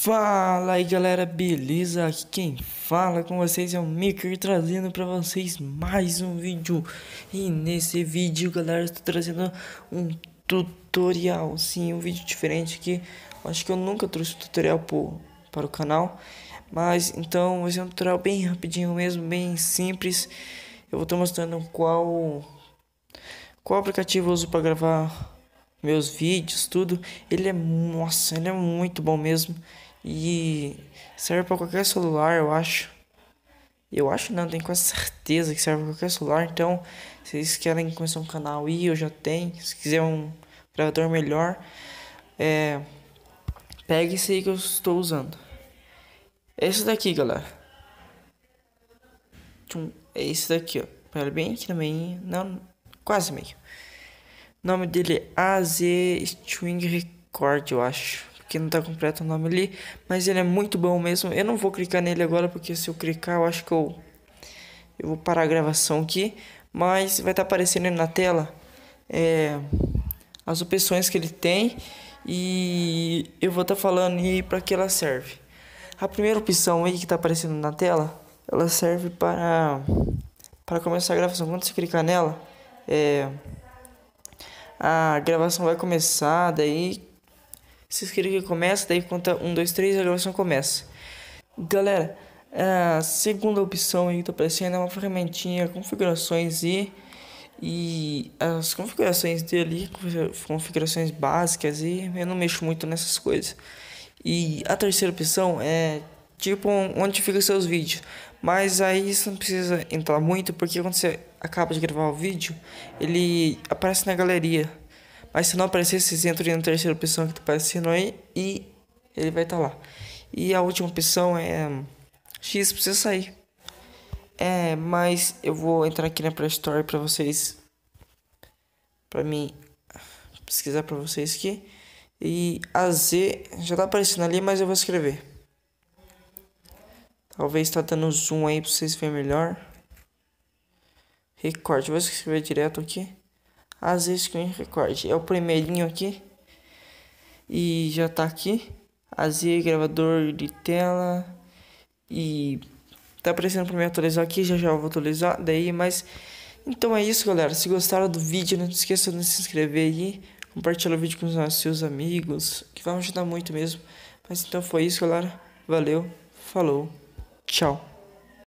Fala aí galera, beleza? Aqui quem fala com vocês é o Maker trazendo para vocês mais um vídeo. E nesse vídeo, galera, estou trazendo um tutorial, sim, um vídeo diferente que acho que eu nunca trouxe tutorial pro, para o canal. Mas então vai ser um tutorial bem rapidinho mesmo, bem simples. Eu vou estar mostrando qual qual aplicativo eu uso para gravar meus vídeos, tudo. Ele é, nossa, ele é muito bom mesmo. E serve para qualquer celular, eu acho. Eu acho não, tenho quase certeza que serve para qualquer celular. Então, se vocês querem começar um canal aí, eu já tenho. Se quiser um gravador melhor, é, pegue esse aí que eu estou usando. É esse daqui, galera. É esse daqui, ó. Pera bem aqui também. Não, quase meio. O nome dele é AZ String Record, eu acho porque não tá completo o nome ali, mas ele é muito bom mesmo. Eu não vou clicar nele agora porque se eu clicar, eu acho que eu eu vou parar a gravação aqui, mas vai estar tá aparecendo na tela é, as opções que ele tem e eu vou estar tá falando e para que ela serve. A primeira opção aí que está aparecendo na tela, ela serve para para começar a gravação. Quando você clicar nela, é, a gravação vai começar, daí vocês querem que comece? Daí conta 1, 2, 3 a gravação começa. Galera, a segunda opção aí que tá aparecendo é uma ferramentinha configurações e e as configurações dele, configurações básicas e eu não mexo muito nessas coisas. E a terceira opção é tipo onde fica seus vídeos, mas aí você não precisa entrar muito porque quando você acaba de gravar o vídeo, ele aparece na galeria. Mas se não aparecer, vocês entram na terceira opção que tá aparecendo aí e ele vai estar tá lá. E a última opção é X precisa você sair. É, mas eu vou entrar aqui na Play Store pra vocês. Pra mim pesquisar pra vocês aqui. E a Z já tá aparecendo ali, mas eu vou escrever. Talvez tá dando zoom aí pra vocês verem melhor. Recorte, vou escrever direto aqui as vezes que É o primeirinho aqui. E já tá aqui. Azir, gravador de tela. E tá aparecendo pra me atualizar aqui. Já já eu vou atualizar daí, mas... Então é isso, galera. Se gostaram do vídeo, não esqueçam de se inscrever aí. Compartilha o vídeo com os seus amigos, que vai ajudar muito mesmo. Mas então foi isso, galera. Valeu, falou, tchau.